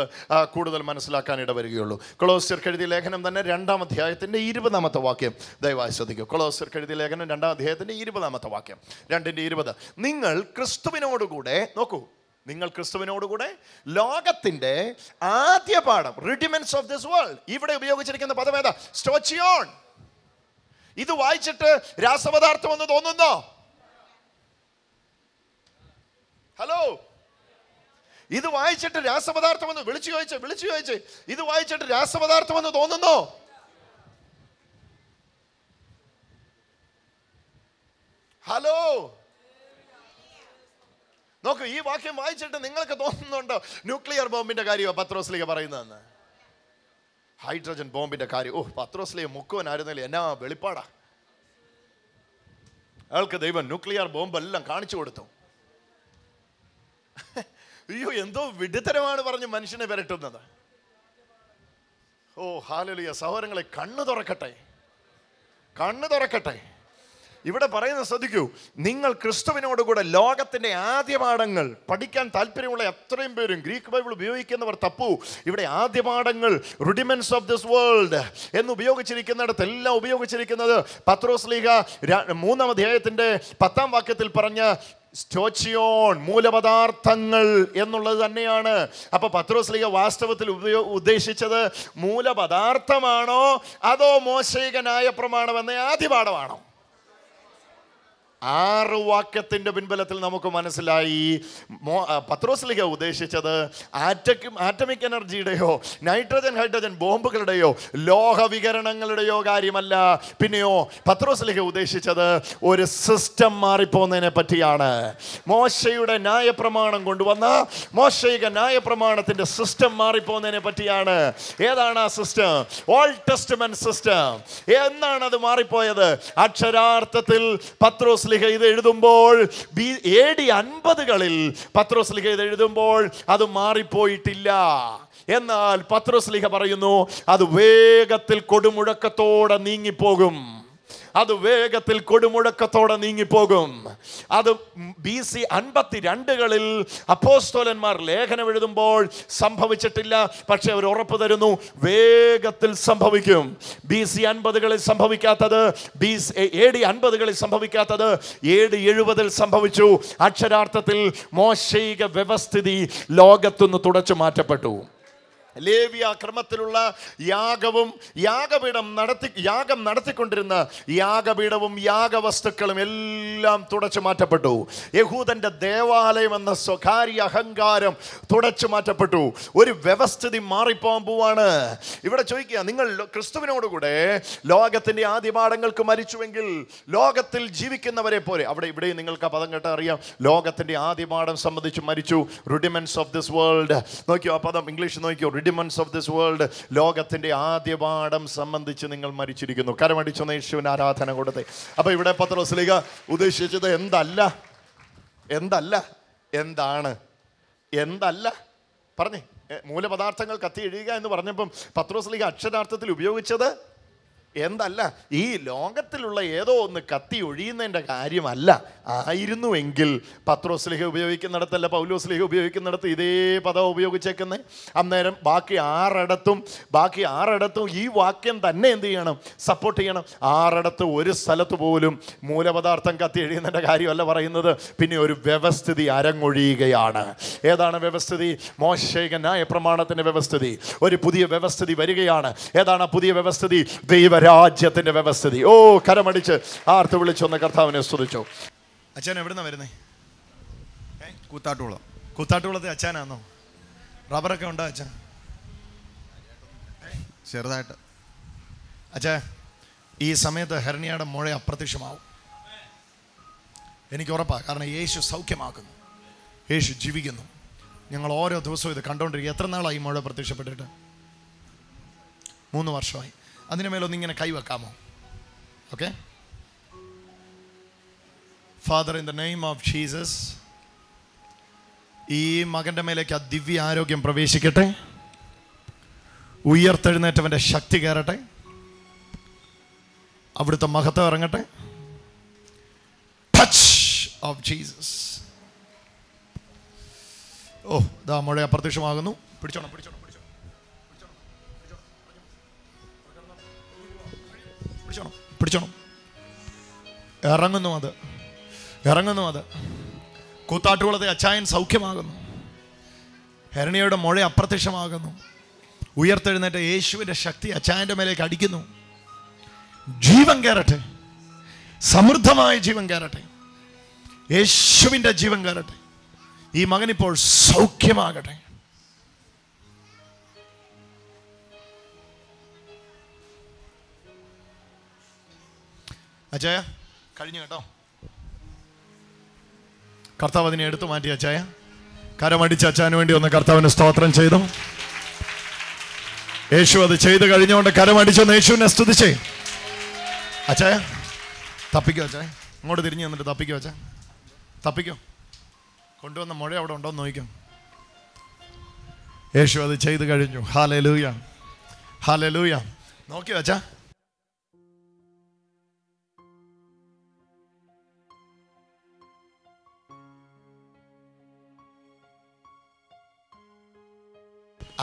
കൂടുതൽ മനസ്സിലാക്കാൻ ഇടവരികയുള്ളൂ ക്ലോസ് എഴുതിയ ലേഖനം തന്നെ രണ്ടാം അധ്യായത്തിൻ്റെ ഇരുപതാമത്തെ വാക്യം ദയവായി ശ്രദ്ധിക്കും ക്ലോസ് എഴുതിയ ലേഖനം രണ്ടാം അധ്യായത്തിൻ്റെ ഇരുപതാമത്തെ വാക്യം രണ്ടിൻ്റെ ഇരുപത് നിങ്ങൾ ക്രിസ്തുവിനോടുകൂടെ നോക്കൂ നിങ്ങൾ ക്രിസ്തുവിനോടുകൂടെ ലോകത്തിൻ്റെ ആദ്യ പാഠം റിഡിമെൻസ് ഓഫ് ദിസ് വേൾഡ് ഇവിടെ ഉപയോഗിച്ചിരിക്കുന്ന പദം ഏതാ സ്റ്റോച്ചിയോൺ ഇത് വായിച്ചിട്ട് രാസപദാർത്ഥം ഒന്ന് തോന്നുന്നോ ഹലോ ഇത് വായിച്ചിട്ട് എന്ന് വിളിച്ചു ചോദിച്ചേ വിളിച്ചു ചോദിച്ചേ ഇത് വായിച്ചിട്ട് എന്ന് തോന്നുന്നോ ഹലോ നോക്കൂ ഈ വാക്യം വായിച്ചിട്ട് നിങ്ങൾക്ക് തോന്നുന്നുണ്ടോ ന്യൂക്ലിയർ ബോംബിന്റെ കാര്യമോ പത്രോസ്ലിക പറയുന്നതെന്ന് ഹൈഡ്രജൻ ബോംബിന്റെ കാര്യം ഓ പത്രോസ്ലിയ മുക്കുവനായിരുന്നില്ല എന്നാ വെളിപ്പാടാ അയാൾക്ക് ദൈവം ന്യൂക്ലിയർ ബോംബെല്ലാം കാണിച്ചു കൊടുത്തു അയ്യോ എന്തോ വിഡിത്തരമാണ് പറഞ്ഞ് മനുഷ്യനെ വരട്ടുന്നത് ഓ ഹാലലിയ സഹോദരങ്ങളെ കണ്ണു തുറക്കട്ടെ കണ്ണു തുറക്കട്ടെ ഇവിടെ പറയുന്ന ശ്രദ്ധിക്കൂ നിങ്ങൾ ക്രിസ്തുവിനോടുകൂടെ ലോകത്തിൻ്റെ ആദ്യപാഠങ്ങൾ പഠിക്കാൻ താല്പര്യമുള്ള എത്രയും പേരും ഗ്രീക്ക് ബൈബിൾ ഉപയോഗിക്കുന്നവർ തപ്പു ഇവിടെ ആദ്യപാഠങ്ങൾ റുഡിമെൻസ് ഓഫ് ദിസ് വേൾഡ് എന്ന് ഉപയോഗിച്ചിരിക്കുന്നിടത്ത് എല്ലാം ഉപയോഗിച്ചിരിക്കുന്നത് പത്രോസ്ലീഹ മൂന്നാം അധ്യായത്തിൻ്റെ പത്താം വാക്യത്തിൽ പറഞ്ഞ സ്റ്റോച്ചിയോൺ മൂലപദാർത്ഥങ്ങൾ എന്നുള്ളത് തന്നെയാണ് അപ്പോൾ പത്രോസ്ലിക വാസ്തവത്തിൽ ഉപയോ ഉദ്ദേശിച്ചത് മൂലപദാർത്ഥമാണോ അതോ മോശകനായ പ്രമാണമെന്ന ആദ്യപാഠമാണോ ആറ് വാക്യത്തിൻ്റെ പിൻബലത്തിൽ നമുക്ക് മനസ്സിലായി മോ പത്രോസ്ലിക ഉദ്ദേശിച്ചത് ആറ്റക് ആറ്റമിക് എനർജിയുടെയോ നൈട്രജൻ ഹൈഡ്രജൻ ബോംബുകളുടെയോ ലോഹവികരണങ്ങളുടെയോ കാര്യമല്ല പിന്നെയോ പത്രോസ്ലിക ഉദ്ദേശിച്ചത് ഒരു സിസ്റ്റം മാറിപ്പോകുന്നതിനെ പറ്റിയാണ് മോശയുടെ ന്യായപ്രമാണം കൊണ്ടുവന്ന മോശയുടെ ന്യായപ്രമാണത്തിൻ്റെ സിസ്റ്റം മാറിപ്പോകുന്നതിനെ പറ്റിയാണ് ഏതാണ് ആ സിസ്റ്റം ഓൾ ടെസ്റ്റ്മെൻറ്റ് സിസ്റ്റം എന്നാണ് അത് മാറിപ്പോയത് അക്ഷരാർത്ഥത്തിൽ പത്രോസ്ലിക ലിഖ ഇത് എഴുതുമ്പോൾ ബി എ ഡി അൻപതുകളിൽ ലിഖ ഇത് എഴുതുമ്പോൾ അത് മാറിപ്പോയിട്ടില്ല എന്നാൽ ലിഖ പറയുന്നു അത് വേഗത്തിൽ കൊടുമുഴക്കത്തോടെ നീങ്ങിപ്പോകും അത് വേഗത്തിൽ കൊടുമുഴക്കത്തോടെ നീങ്ങിപ്പോകും അത് ബി സി അൻപത്തി രണ്ടുകളിൽ അപ്പോസ്തോലന്മാർ ലേഖനം എഴുതുമ്പോൾ സംഭവിച്ചിട്ടില്ല പക്ഷെ അവർ ഉറപ്പ് തരുന്നു വേഗത്തിൽ സംഭവിക്കും ബി സി അൻപതുകളിൽ സംഭവിക്കാത്തത് ബി എ ഡി അൻപതുകളിൽ സംഭവിക്കാത്തത് എ ഡി എഴുപതിൽ സംഭവിച്ചു അക്ഷരാർത്ഥത്തിൽ മോശയിക വ്യവസ്ഥിതി ലോകത്തുനിന്ന് തുടച്ചു മാറ്റപ്പെട്ടു ലേവിയ ക്രമത്തിലുള്ള യാഗവും യാഗപീഠം നടത്തി യാഗം നടത്തിക്കൊണ്ടിരുന്ന യാഗപീഠവും യാഗവസ്തുക്കളും എല്ലാം തുടച്ചു മാറ്റപ്പെട്ടു യഹൂദന്റെ ദേവാലയം എന്ന സ്വകാര്യ അഹങ്കാരം തുടച്ചു മാറ്റപ്പെട്ടു ഒരു വ്യവസ്ഥിതി മാറിപ്പോകാൻ പോവാണ് ഇവിടെ ചോദിക്കുക നിങ്ങൾ ക്രിസ്തുവിനോടുകൂടെ ലോകത്തിന്റെ ആദ്യപാഠങ്ങൾക്ക് മരിച്ചുവെങ്കിൽ ലോകത്തിൽ ജീവിക്കുന്നവരെ പോലെ അവിടെ ഇവിടെയും നിങ്ങൾക്ക് ആ പദം കേട്ടാൽ അറിയാം ലോകത്തിന്റെ ആദ്യപാഠം സംബന്ധിച്ച് മരിച്ചു റുഡിമെൻസ് ഓഫ് ദിസ് വേൾഡ് നോക്കിയോ ആ പദം ഇംഗ്ലീഷ് നോക്കിയോ റിഡിമൻസ് ഓഫ് ദിസ് വേൾഡ് ലോകത്തിൻ്റെ ആദ്യ പാഠം സംബന്ധിച്ച് നിങ്ങൾ മരിച്ചിരിക്കുന്നു കരമടിച്ചൊന്ന് യേശുവിന് ആരാധന കൊടുത്തേ അപ്പോൾ ഇവിടെ പത്രോസ്ലിക ഉദ്ദേശിച്ചത് എന്തല്ല എന്തല്ല എന്താണ് എന്തല്ല പറഞ്ഞേ മൂലപദാർത്ഥങ്ങൾ കത്തി എഴുതുക എന്ന് പറഞ്ഞപ്പം പത്രോസ്ലിക അക്ഷരാർത്ഥത്തിൽ ഉപയോഗിച്ചത് എന്തല്ല ഈ ലോകത്തിലുള്ള ഏതോ ഒന്ന് കത്തി ഒഴിയുന്നതിൻ്റെ കാര്യമല്ല ആയിരുന്നുവെങ്കിൽ പത്രോസ്ലിഹ ഉപയോഗിക്കുന്നിടത്തല്ല പൗലോസ്ലിഹ ഉപയോഗിക്കുന്നിടത്ത് ഇതേ പദം ഉപയോഗിച്ചേക്കുന്നത് അന്നേരം ബാക്കി ആറിടത്തും ബാക്കി ആറിടത്തും ഈ വാക്യം തന്നെ എന്ത് ചെയ്യണം സപ്പോർട്ട് ചെയ്യണം ആറിടത്ത് ഒരു സ്ഥലത്ത് പോലും മൂലപദാർത്ഥം കത്തി എഴുതുന്നതിൻ്റെ കാര്യമല്ല പറയുന്നത് പിന്നെ ഒരു വ്യവസ്ഥിതി അരങ്ങൊഴിയുകയാണ് ഏതാണ് വ്യവസ്ഥിതി മോശേകനായ പ്രമാണത്തിൻ്റെ വ്യവസ്ഥിതി ഒരു പുതിയ വ്യവസ്ഥിതി വരികയാണ് ഏതാണ് പുതിയ വ്യവസ്ഥിതി ദൈവ രാജ്യത്തിന്റെ വ്യവസ്ഥിതി ഓ കരമടിച്ച് ആർത്ത് വിളിച്ചൊന്ന് കർത്താവിനെ സ്തുതിച്ചു അച്ഛൻ എവിടുന്നാ വരുന്നേ കൂത്താട്ടുകുളം കൂത്താട്ടുകുളത്തെ അച്ഛനാണോ റബ്ബറൊക്കെ ഉണ്ടോ അച്ഛൻ ചെറുതായിട്ട് അച്ഛാ ഈ സമയത്ത് ഹരണിയുടെ മുഴ അപ്രത്യക്ഷമാവും എനിക്ക് ഉറപ്പാണ് കാരണം യേശു സൗഖ്യമാക്കുന്നു യേശു ജീവിക്കുന്നു ഞങ്ങൾ ഓരോ ദിവസവും ഇത് കണ്ടുകൊണ്ടിരിക്കുക എത്ര നാളായി മുഴ പ്രത്യക്ഷപ്പെട്ടിട്ട് മൂന്ന് വർഷമായി അതിന് മേലൊന്ന് ഇങ്ങനെ കൈവെക്കാമോ okay father in the name of Jesus ഈ മകൻ്റെ മേലേക്ക് ആ ദിവ്യ ആരോഗ്യം പ്രവേശിക്കട്ടെ ഉയർത്തെഴുന്നേറ്റവൻ്റെ ശക്തി കയറട്ടെ അവിടുത്തെ മഹത്വം ഇറങ്ങട്ടെ ടച്ച് ഓഫ് ജീസസ് ഓ ഇതാ മഴ അപ്രത്യക്ഷമാകുന്നു പിടിച്ചോണം പിടിച്ചോണം പിടിച്ചോണം ഇറങ്ങുന്നു അത് ഇറങ്ങുന്നു അത് കൂത്താട്ടുകുളത്തെ അച്ചായൻ സൗഖ്യമാകുന്നു ഹരണിയുടെ മുഴ അപ്രത്യക്ഷമാകുന്നു ഉയർത്തെഴുന്നേറ്റ യേശുവിൻ്റെ ശക്തി അച്ചായൻ്റെ മേലേക്ക് അടിക്കുന്നു ജീവൻ കയറട്ടെ സമൃദ്ധമായ ജീവൻ കയറട്ടെ യേശുവിൻ്റെ ജീവൻ കയറട്ടെ ഈ മകനിപ്പോൾ സൗഖ്യമാകട്ടെ അച്ചായ കഴിഞ്ഞു കേട്ടോ കർത്താവ് അതിനെ എടുത്തു മാറ്റി അച്ചായ കരമടിച്ച് അച്ചാന് വേണ്ടി ഒന്ന് കർത്താവിന് സ്തോത്രം ചെയ്തു യേശു അത് ചെയ്ത് കഴിഞ്ഞുകൊണ്ട് കരമടിച്ചൊന്ന് യേശുവിനെ സ്തുതിച്ചേ അച്ചായ തപ്പിക്കോ അച്ചായ അങ്ങോട്ട് തിരിഞ്ഞു വന്നിട്ട് തപ്പിക്കോ അച്ചാ തപ്പിക്കോ കൊണ്ടുവന്ന മുഴ അവിടെ ഉണ്ടോ എന്ന് നോക്കാം യേശു അത് ചെയ്ത് കഴിഞ്ഞു ഹാലലൂയ ഹാലലൂയ നോക്കിയോ അച്ചാ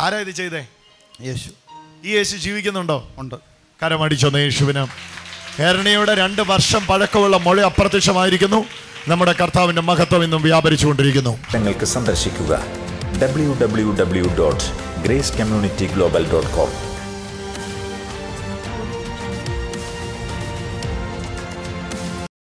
ആരാ ഇത് ചെയ്തേ യേശു ഈ യേശു ജീവിക്കുന്നുണ്ടോ ഉണ്ട് കരമടിച്ചൊന്ന് യേശുവിന് കേരണിയുടെ രണ്ട് വർഷം പഴക്കമുള്ള മൊഴി അപ്രത്യക്ഷമായിരിക്കുന്നു നമ്മുടെ കർത്താവിന്റെ മഹത്വം ഇന്നും വ്യാപരിച്ചുകൊണ്ടിരിക്കുന്നു ഞങ്ങൾക്ക് സന്ദർശിക്കുക W W W dot grace community global dot com